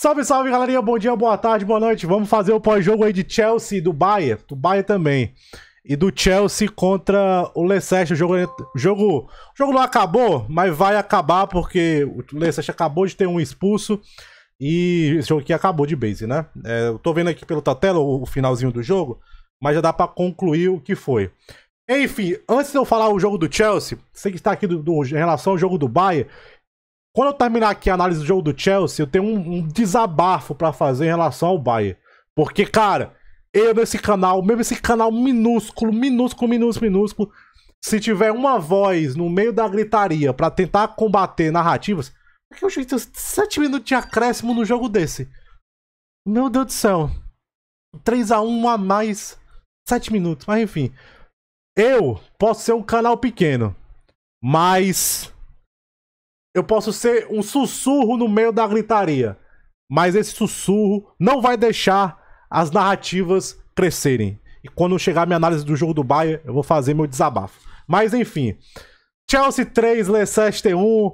Salve, salve, galerinha. Bom dia, boa tarde, boa noite. Vamos fazer o pós-jogo aí de Chelsea e do Bayern. Do Bayern também. E do Chelsea contra o Leicester. O jogo, o jogo, o jogo não acabou, mas vai acabar porque o Leicester acabou de ter um expulso. E esse jogo aqui acabou de base, né? É, eu tô vendo aqui pelo Tatelo o finalzinho do jogo, mas já dá para concluir o que foi. Enfim, antes de eu falar o jogo do Chelsea, sei que está aqui do, do, em relação ao jogo do Bayern, quando eu terminar aqui a análise do jogo do Chelsea, eu tenho um, um desabafo para fazer em relação ao Bayern. Porque, cara, eu nesse canal, mesmo esse canal minúsculo, minúsculo, minúsculo, minúsculo, se tiver uma voz no meio da gritaria para tentar combater narrativas, por que eu tenho 7 minutos de acréscimo no jogo desse? Meu Deus do céu. 3x1 um a mais 7 minutos, mas enfim. Eu posso ser um canal pequeno, mas eu posso ser um sussurro no meio da gritaria. Mas esse sussurro não vai deixar as narrativas crescerem. E quando chegar minha análise do jogo do Bayern, eu vou fazer meu desabafo. Mas enfim. Chelsea 3, Leicester 1.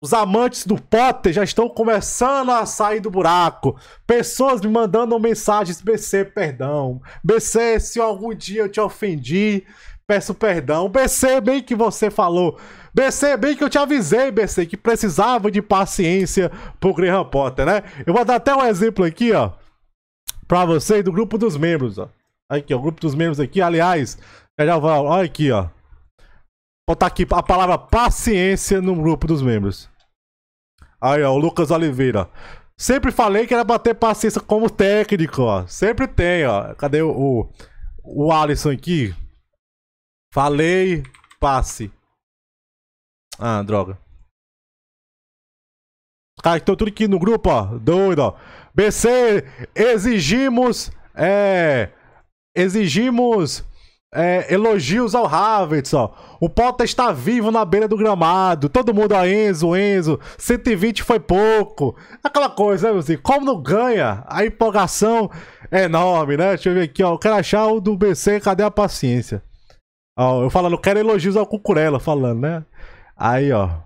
Os amantes do Potter já estão começando a sair do buraco. Pessoas me mandando mensagens, BC, perdão. BC, se algum dia eu te ofendi, Peço perdão. BC, bem que você falou. BC, bem que eu te avisei, BC, que precisava de paciência pro Graham Potter, né? Eu vou dar até um exemplo aqui, ó. Pra vocês do grupo dos membros, ó. Aqui, ó. O grupo dos membros aqui, aliás. Já olha aqui, ó. botar aqui a palavra paciência no grupo dos membros. Aí, ó. O Lucas Oliveira. Sempre falei que era bater paciência como técnico, ó. Sempre tem, ó. Cadê o, o, o Alisson aqui? Falei, passe. Ah, droga. Cara, tá, estão tudo aqui no grupo, ó. Doido, ó. BC, exigimos. É. Exigimos. É, elogios ao Havertz, ó. O Potter está vivo na beira do gramado. Todo mundo, ó, Enzo, Enzo. 120 foi pouco. Aquela coisa, né, meu assim, Como não ganha? A empolgação é enorme, né? Deixa eu ver aqui, ó. Eu quero achar o do BC, cadê a paciência? Ó, eu falando, eu quero elogios ao Cucurella falando, né? Aí, ó.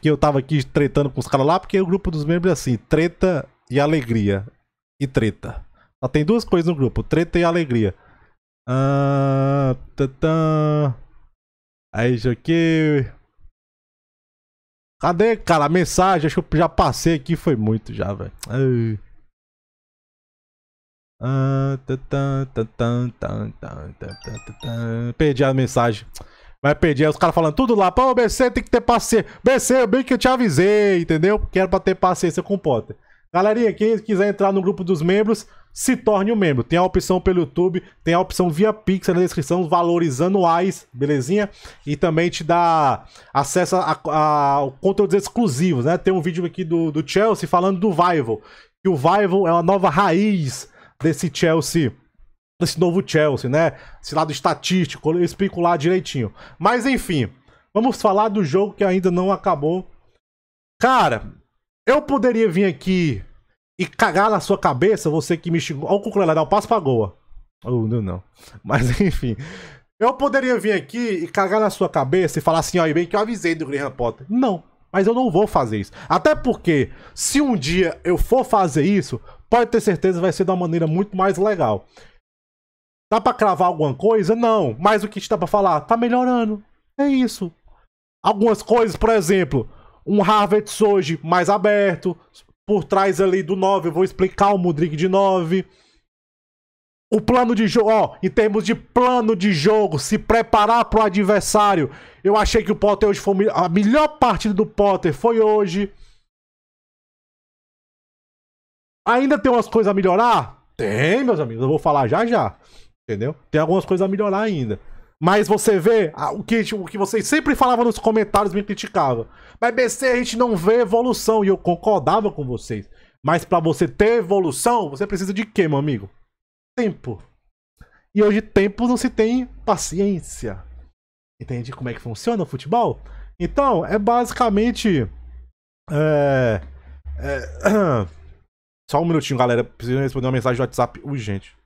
Que eu tava aqui tretando com os caras lá, porque o grupo dos membros é assim, treta e alegria. E treta. Só tem duas coisas no grupo, treta e alegria. Ah, aí Aí, que Cadê, cara? A mensagem, acho que eu já passei aqui, foi muito já, velho. Perdi a mensagem. Vai perder. Os caras falando tudo lá. Pô, BC tem que ter paciência. BC, eu bem que eu te avisei, entendeu? Porque era pra ter paciência com o Potter. Galerinha, quem quiser entrar no grupo dos membros, se torne um membro. Tem a opção pelo YouTube, tem a opção via Pix na descrição, valores anuais, belezinha? E também te dá acesso a, a, a conteúdos exclusivos, né? Tem um vídeo aqui do, do Chelsea falando do Vival. Que o Vival é uma nova raiz desse Chelsea desse novo Chelsea, né? Esse lado estatístico, eu explico lá direitinho. Mas enfim, vamos falar do jogo que ainda não acabou. Cara, eu poderia vir aqui e cagar na sua cabeça, você que me xingou. Olha o Cucurela, dá um passo pra goa. Oh, não, não. Mas enfim. Eu poderia vir aqui e cagar na sua cabeça e falar assim, ó, e bem que eu avisei do Graham Potter. Não, mas eu não vou fazer isso. Até porque, se um dia eu for fazer isso, pode ter certeza vai ser de uma maneira muito mais legal. Dá para cravar alguma coisa? Não, mas o que está para falar tá melhorando. É isso. Algumas coisas, por exemplo, um Harvard hoje mais aberto, por trás ali do 9, eu vou explicar o Mudrik de 9. O plano de jogo, ó, em termos de plano de jogo, se preparar para o adversário. Eu achei que o Potter hoje foi a melhor partida do Potter foi hoje. Ainda tem umas coisas a melhorar? Tem, meus amigos, eu vou falar já já. Entendeu? Tem algumas coisas a melhorar ainda. Mas você vê ah, o que, o que vocês sempre falavam nos comentários, me criticavam. Mas BC, a gente não vê evolução. E eu concordava com vocês. Mas para você ter evolução, você precisa de quê, meu amigo? Tempo. E hoje, tempo não se tem paciência. Entende como é que funciona o futebol? Então, é basicamente. É, é Só um minutinho, galera. Preciso responder uma mensagem do WhatsApp urgente.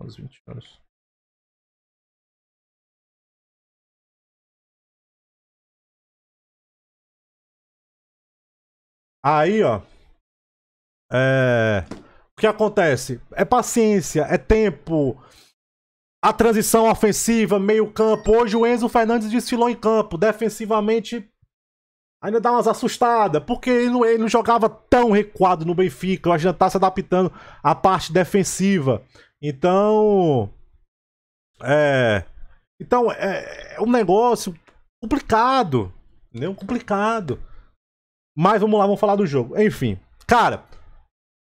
Uns 20 horas. Aí, ó. É... O que acontece? É paciência, é tempo. A transição ofensiva, meio campo. Hoje o Enzo Fernandes desfilou em campo. Defensivamente, ainda dá umas assustadas, porque ele não, ele não jogava tão recuado no Benfica, ainda tá se adaptando à parte defensiva. Então. É. Então, é, é um negócio complicado. Entendeu? Complicado. Mas vamos lá, vamos falar do jogo. Enfim, cara,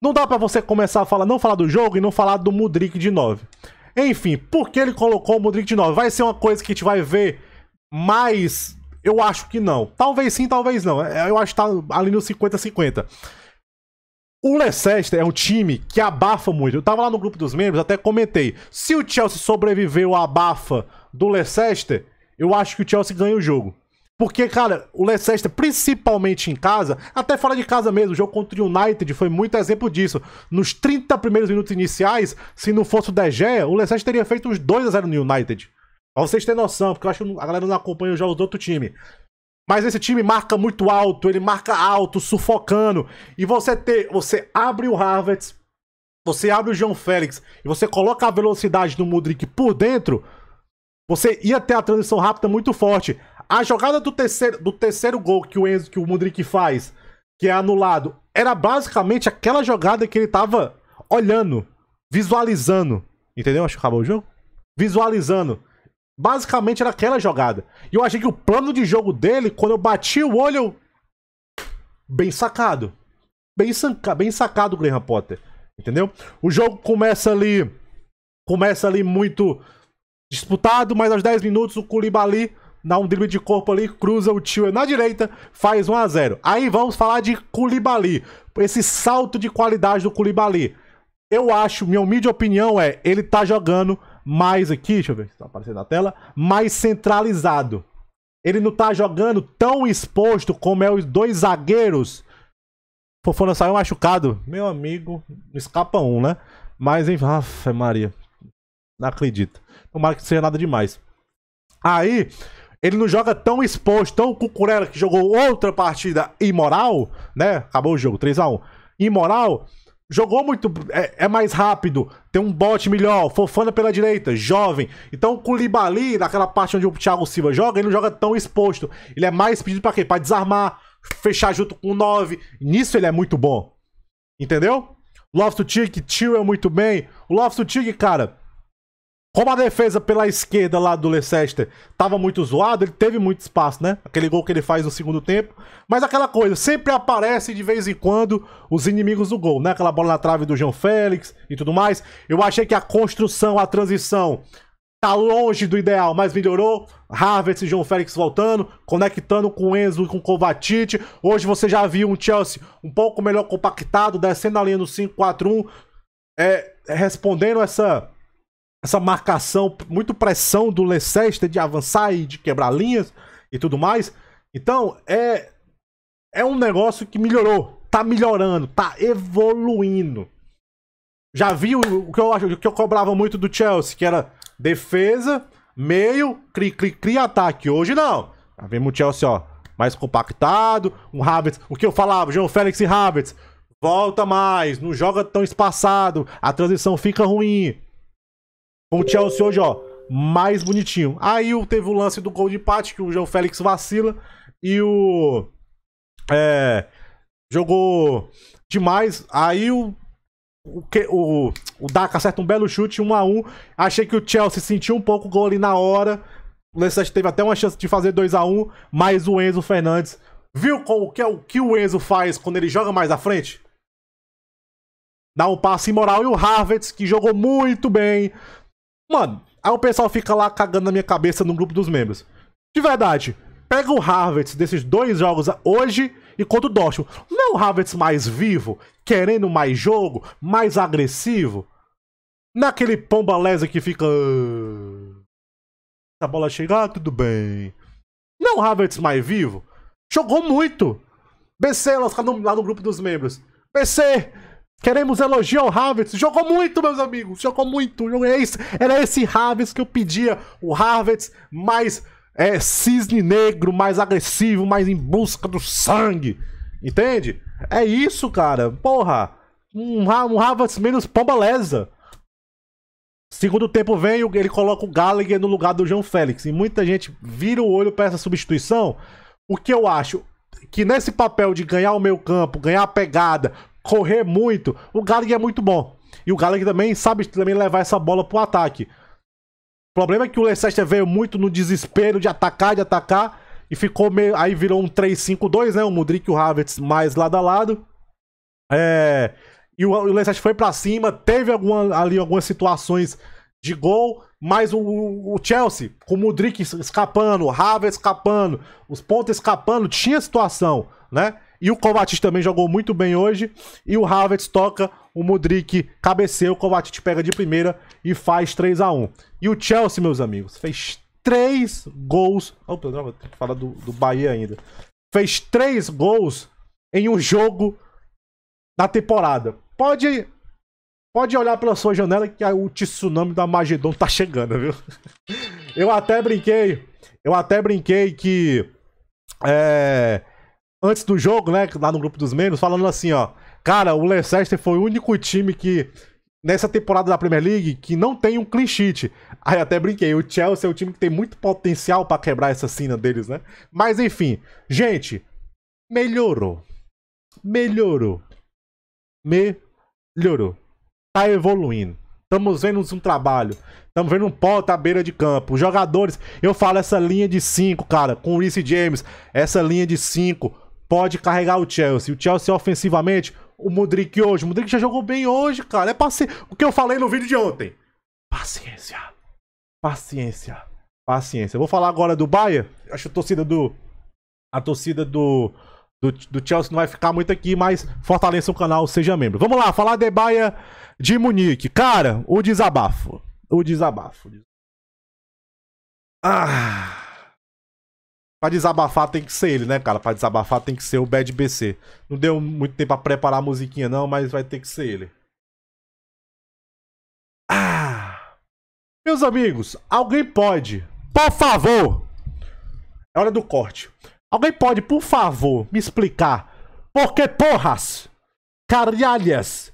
não dá para você começar a falar, não falar do jogo e não falar do Mudrik de 9. Enfim, por que ele colocou o Mudrik de 9? Vai ser uma coisa que a gente vai ver mais eu acho que não. Talvez sim, talvez não. É, eu acho que tá ali no 50-50. O Leicester é um time que abafa muito. Eu tava lá no grupo dos membros, até comentei. Se o Chelsea sobreviveu à abafa do Leicester, eu acho que o Chelsea ganha o jogo. Porque, cara, o Leicester, principalmente em casa, até fora de casa mesmo, o jogo contra o United foi muito exemplo disso. Nos 30 primeiros minutos iniciais, se não fosse o De Gea, o Leicester teria feito uns 2 a 0 no United. Pra vocês terem noção, porque eu acho que a galera não acompanha já os do outro time. Mas esse time marca muito alto, ele marca alto, sufocando. E você ter, você abre o Harvard você abre o João Félix e você coloca a velocidade do Mudrik por dentro, você ia ter a transição rápida muito forte. A jogada do terceiro, do terceiro gol que o Enzo, que o Mudrik faz, que é anulado, era basicamente aquela jogada que ele tava olhando, visualizando. Entendeu? Acho que acabou o jogo. Visualizando. Basicamente era aquela jogada. E eu achei que o plano de jogo dele, quando eu bati o olho, eu... bem sacado. Bem, sanca... bem sacado o Graham Potter. Entendeu? O jogo começa ali. Começa ali muito disputado, mas aos 10 minutos o Koulibaly dá um drible de corpo ali, cruza o tio na direita, faz 1 a 0 Aí vamos falar de Koulibaly, esse salto de qualidade do Koulibaly. Eu acho, minha humilde opinião é, ele tá jogando mais aqui, deixa eu ver se tá aparecendo na tela, mais centralizado. Ele não tá jogando tão exposto como é os dois zagueiros. Fofona saiu machucado. Meu amigo, escapa um, né? Mas, enfim, aff, Maria. Não acredito. Tomara que não seja nada demais. Aí, ele não joga tão exposto, tão cucurela que jogou outra partida imoral, né? Acabou o jogo, 3x1. Imoral, jogou muito, é, é, mais rápido, tem um bote melhor, fofana pela direita, jovem. Então com o Libali, naquela parte onde o Thiago Silva joga, ele não joga tão exposto. Ele é mais pedido para quê? Para desarmar, fechar junto com o 9. Nisso ele é muito bom. Entendeu? Love to Cheek, Tio é muito bem. O Love to Tig cara, como a defesa pela esquerda lá do Leicester estava muito zoada, ele teve muito espaço, né? Aquele gol que ele faz no segundo tempo. Mas aquela coisa, sempre aparece de vez em quando os inimigos do gol, né? Aquela bola na trave do João Félix e tudo mais. Eu achei que a construção, a transição tá longe do ideal, mas melhorou. Havertz e João Félix voltando, conectando com Enzo e com Kovacic. Hoje você já viu um Chelsea um pouco melhor compactado, descendo a linha no 5-4-1, é, respondendo essa essa marcação, muito pressão do Leicester de avançar e de quebrar linhas e tudo mais. Então, é é um negócio que melhorou, tá melhorando, tá evoluindo. Já vi o, que eu acho, que eu cobrava muito do Chelsea, que era defesa, meio, cri cri cri ataque. Hoje não. Já tá vemos o Chelsea, ó, mais compactado, um Havertz, o que eu falava, João Félix e Havertz, volta mais, não joga tão espaçado, a transição fica ruim. O Chelsea hoje, ó, mais bonitinho. Aí teve o lance do gol de empate, que o João Félix vacila. E o. É, jogou demais. Aí o. O, o, o Daka acerta um belo chute, 1 um a 1 um. Achei que o Chelsea sentiu um pouco o gol ali na hora. O Leicester teve até uma chance de fazer 2 a 1 um, mas o Enzo Fernandes. Viu o que, é, o que o Enzo faz quando ele joga mais à frente? Dá um passe imoral. E o Havertz, que jogou muito bem, Mano, aí o pessoal fica lá cagando na minha cabeça no grupo dos membros. De verdade, pega o Harvard desses dois jogos hoje e contra o Dortmund. Não é o Harvard mais vivo, querendo mais jogo, mais agressivo? Naquele é pomba lesa que fica... Ah, se a bola chegar, tudo bem. Não é o Havertz mais vivo. Jogou muito. BC, lá tá no, lá no grupo dos membros. BC, Queremos elogiar o Havertz. Jogou muito, meus amigos. Jogou muito. É esse, era esse Havertz que eu pedia. O Havertz mais é, cisne negro, mais agressivo, mais em busca do sangue. Entende? É isso, cara. Porra. Um, um Havertz menos pombalesa. Segundo tempo vem, ele coloca o Gallagher no lugar do João Félix. E muita gente vira o olho para essa substituição. O que eu acho? que nesse papel de ganhar o meu campo, ganhar a pegada, correr muito. O Gallagher é muito bom. E o Gallagher também sabe também levar essa bola pro ataque. O problema é que o Leicester veio muito no desespero de atacar, de atacar. E ficou meio. Aí virou um 3-5-2, né? O Mudrick e o Havertz mais lado a lado. É, e o, Leicester foi para cima. Teve alguma, ali algumas situações de gol. Mas o, o, Chelsea, com o Mudrick escapando, o Havertz escapando, os pontos escapando, tinha situação, né? E o Kovacic também jogou muito bem hoje. E o Havertz toca, o Modric cabeceia o Kovacic pega de primeira e faz 3 a 1 E o Chelsea, meus amigos, fez 3 gols... Opa, não, tem que falar do, do Bahia ainda. Fez 3 gols em um jogo da temporada. Pode, pode olhar pela sua janela que o tsunami da Magedon tá chegando, viu? Eu até brinquei, eu até brinquei que... É, antes do jogo, né, lá no grupo dos membros, falando assim, ó. Cara, o Leicester foi o único time que nessa temporada da Premier League que não tem um clean sheet. Aí até brinquei, o Chelsea é um time que tem muito potencial para quebrar essa cena deles, né? Mas enfim, gente, melhorou. Melhorou. Melhorou. Tá evoluindo. Estamos vendo um trabalho. Estamos vendo um Potter à beira de campo. Os jogadores, eu falo essa linha de 5, cara, com o Reece James, essa linha de 5 pode carregar o Chelsea. O Chelsea ofensivamente, o Modric hoje. O Modric já jogou bem hoje, cara. É paciência. O que eu falei no vídeo de ontem. Paciência. Paciência. Paciência. Eu vou falar agora do Bahia. Acho a torcida do. A torcida do. Do, do, Chelsea não vai ficar muito aqui, mas fortaleça o canal, seja membro. Vamos lá, falar de Baia de Munique. Cara, o desabafo. O desabafo. Ah. Pra desabafar tem que ser ele, né, cara? Pra desabafar tem que ser o Bad BC. Não deu muito tempo pra preparar a musiquinha, não, mas vai ter que ser ele. Ah! Meus amigos, alguém pode, por favor. É hora do corte. Alguém pode, por favor, me explicar por que porras, caralhas,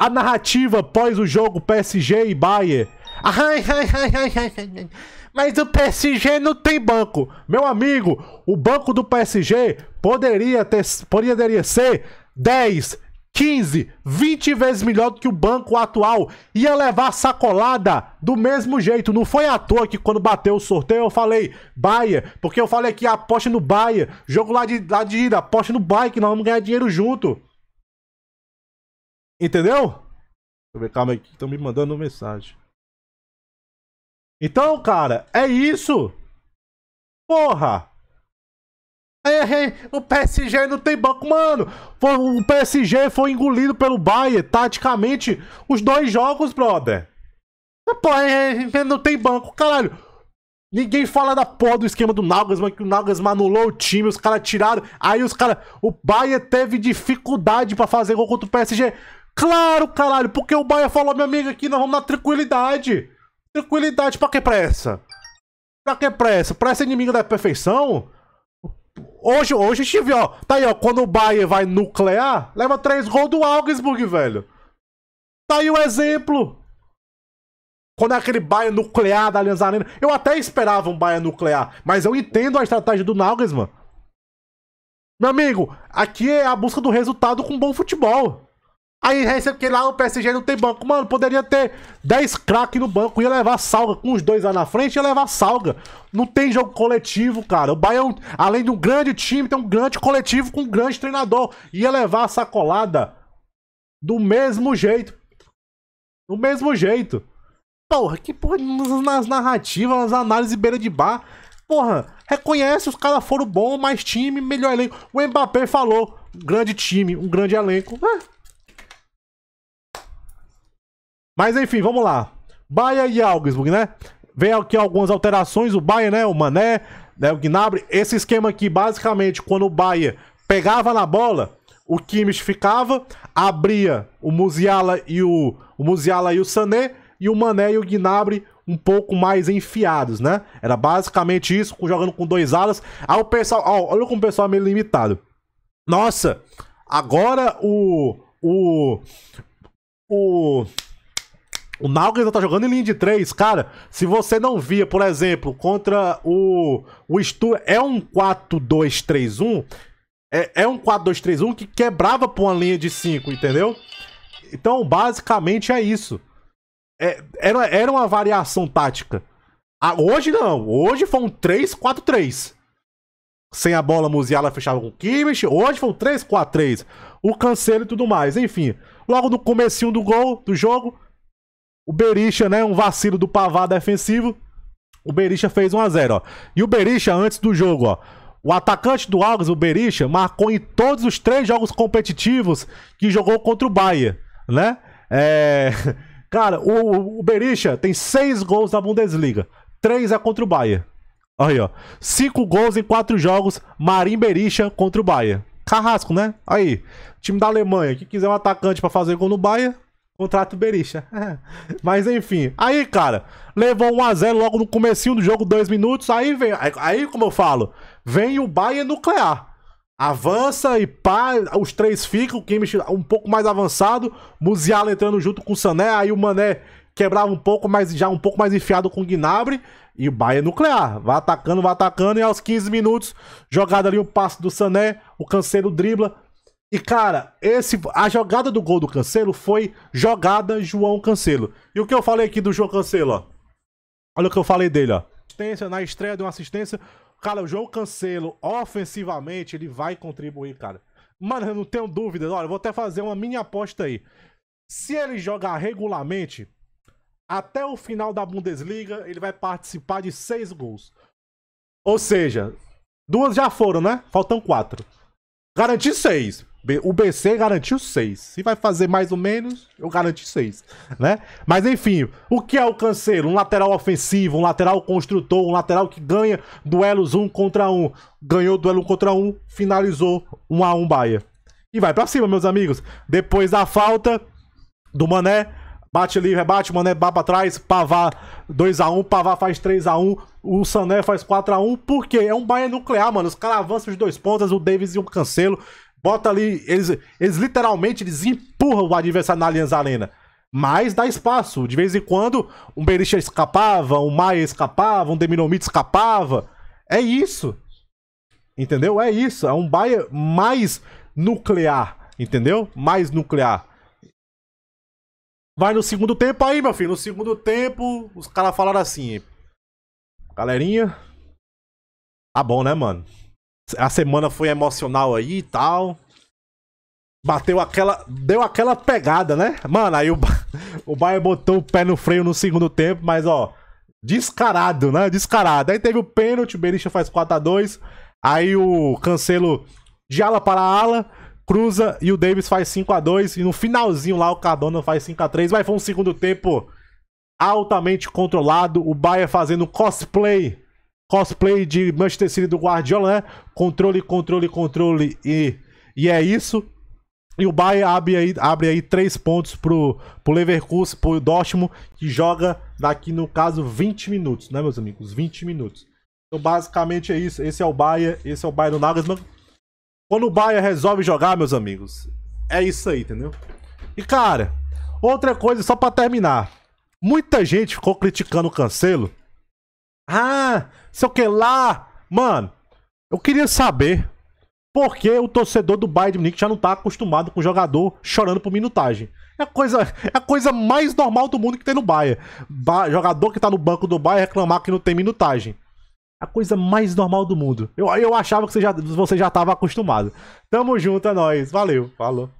a narrativa pós o jogo PSG e Bayern Ai, ai, ai, ai, ai, Mas o PSG não tem banco. Meu amigo, o banco do PSG poderia, ter, poderia ser 10, 15, 20 vezes melhor do que o banco atual. Ia levar sacolada do mesmo jeito. Não foi à toa que quando bateu o sorteio eu falei Bahia, porque eu falei que aposte no Bahia. Jogo lá de, lá de ida, aposte no Bahia que nós vamos ganhar dinheiro junto. Entendeu? Deixa eu ver, calma aí, que estão me mandando mensagem. Então, cara, é isso. Porra! O PSG não tem banco, mano. Foi, o PSG foi engolido pelo Bayern, taticamente, os dois jogos, brother. Pô, não tem banco, caralho. Ninguém fala da porra do esquema do Nagelsmann, que o Nagelsmann anulou o time, os caras tiraram. Aí os caras... O Bayern teve dificuldade para fazer gol contra o PSG. Claro, caralho, porque o Bayern falou, minha amiga, aqui nós vamos na tranquilidade. Tranquilidade, pra que pressa? Pra que pressa? Pressa inimigo inimiga da perfeição? Hoje, hoje tive, ó. Tá aí, ó. Quando o Bayern vai nuclear, leva três gols do Augsburg, velho. Tá aí o exemplo. Quando é aquele Bayern nuclear da Allianz Arena. Eu até esperava um Bayern nuclear, mas eu entendo a estratégia do Nagelsmann. Meu amigo, aqui é a busca do resultado com bom futebol. Aí é recebe que lá o PSG não tem banco. Mano, poderia ter 10 craques no banco. Ia levar salga com os dois lá na frente, ia levar salga. Não tem jogo coletivo, cara. O Bahia, além de um grande time, tem um grande coletivo com um grande treinador. Ia levar a sacolada do mesmo jeito. Do mesmo jeito. Porra, que porra nas narrativas, nas análises beira de bar. Porra, reconhece, os caras foram bons, mais time, melhor elenco. O Mbappé falou, grande time, um grande elenco. É. Mas enfim, vamos lá. Baia e Augsburg, né? Vem aqui algumas alterações, o Baia né? O Mané, né? o Gnabry. Esse esquema aqui, basicamente, quando o Baia pegava na bola, o Kimmich ficava, abria o Musiala e o, o Musiala e o Sané, e o Mané e o Gnabry um pouco mais enfiados, né? Era basicamente isso, jogando com dois alas. Aí ah, o pessoal, ó, olha como o pessoal é meio limitado. Nossa, agora o o o o Nuggets não tá jogando em linha de 3, cara. Se você não via, por exemplo, contra o, o Stu, é um 4-2-3-1. É, é um 4-2-3-1 que quebrava pra uma linha de 5, entendeu? Então, basicamente é isso. É, era, era uma variação tática. Ah, hoje não. Hoje foi um 3-4-3. Sem a bola, Musiala fechava com o Kimmich. Hoje foi um 3-4-3. O Cancelo e tudo mais. Enfim, logo no comecinho do gol, do jogo, o Berisha, né? Um vacilo do Pavá defensivo. O Berisha fez 1x0, ó. E o Berisha, antes do jogo, ó. O atacante do Alves, o Berisha, marcou em todos os três jogos competitivos que jogou contra o Bahia, né? É... Cara, o, o Berisha tem seis gols na Bundesliga. Três é contra o Bahia. Olha aí, ó. Cinco gols em quatro jogos, Marim Berisha contra o Bahia. Carrasco, né? Aí, time da Alemanha, que quiser um atacante para fazer gol no Bahia, Contrato Berisha. Mas enfim. Aí, cara, levou 1x0 logo no começo do jogo, dois minutos. Aí vem. Aí, como eu falo, vem o Bayern nuclear. Avança e pá, os três ficam, o Kimmich um pouco mais avançado, Musiala entrando junto com o Sané, aí o Mané quebrava um pouco, mas já um pouco mais enfiado com o Gnabry, e o Bahia nuclear, vai atacando, vai atacando, e aos 15 minutos, jogada ali o passe do Sané, o canseiro dribla, e, cara, esse, a jogada do gol do Cancelo foi jogada João Cancelo. E o que eu falei aqui do João Cancelo, ó? Olha o que eu falei dele, ó. Assistência, na estreia de uma assistência. Cara, o João Cancelo, ofensivamente, ele vai contribuir, cara. Mano, eu não tenho dúvida. Olha, eu vou até fazer uma mini aposta aí. Se ele jogar regularmente, até o final da Bundesliga, ele vai participar de seis gols. Ou seja, duas já foram, né? Faltam quatro. Garanti seis. O BC garantiu 6. Se vai fazer mais ou menos, eu garanti 6, né? Mas enfim, o que é o Cancelo? Um lateral ofensivo, um lateral construtor, um lateral que ganha duelos um contra um. Ganhou duelo um contra um, finalizou um a um Bahia. E vai pra cima, meus amigos. Depois da falta do Mané, Bate ali, rebate, Mané baba pra trás, Pavá 2 a 1 Pavá faz 3 a 1 o Sané faz 4 a 1 porque é um Bayern nuclear, mano. Os caras avançam os dois pontas, o Davis e o Cancelo bota ali, eles, eles literalmente eles empurram o adversário na Allianz Arena. Mas dá espaço. De vez em quando, um Berisha escapava, um Maia escapava, um Deminomite escapava. É isso. Entendeu? É isso. É um Baia mais nuclear. Entendeu? Mais nuclear. Vai no segundo tempo aí, meu filho. No segundo tempo, os caras falaram assim. Galerinha. Tá bom, né, mano? A semana foi emocional aí e tal. Bateu aquela. Deu aquela pegada, né? Mano, aí o, o Bayern botou o pé no freio no segundo tempo, mas ó. Descarado, né? Descarado. Aí teve o pênalti, o Berisha faz 4x2. Aí o Cancelo de ala para ala cruza e o Davis faz 5 a 2 e no finalzinho lá o Cardona faz 5 a 3 mas foi um segundo tempo altamente controlado, o Bayern fazendo cosplay cosplay de Manchester City do Guardiola, né? Controle, controle, controle e, e é isso. E o Bayern abre aí, abre aí três pontos pro, pro Leverkusen, pro Dortmund, que joga daqui, no caso, 20 minutos, né, meus amigos? 20 minutos. Então, basicamente é isso. Esse é o Bayern, esse é o Bayern do Nagelsmann. Quando o Bayern resolve jogar, meus amigos, é isso aí, entendeu? E, cara, outra coisa, só para terminar. Muita gente ficou criticando o Cancelo ah, sei o que lá. Mano, eu queria saber por que o torcedor do Bayern de Munique já não tá acostumado com o jogador chorando por minutagem. É a coisa, é a coisa mais normal do mundo que tem no Bayern. Ba jogador que tá no banco do Bayern reclamar que não tem minutagem. A coisa mais normal do mundo. Eu, eu achava que você já, você já tava acostumado. Tamo junto, é nóis. Valeu. Falou.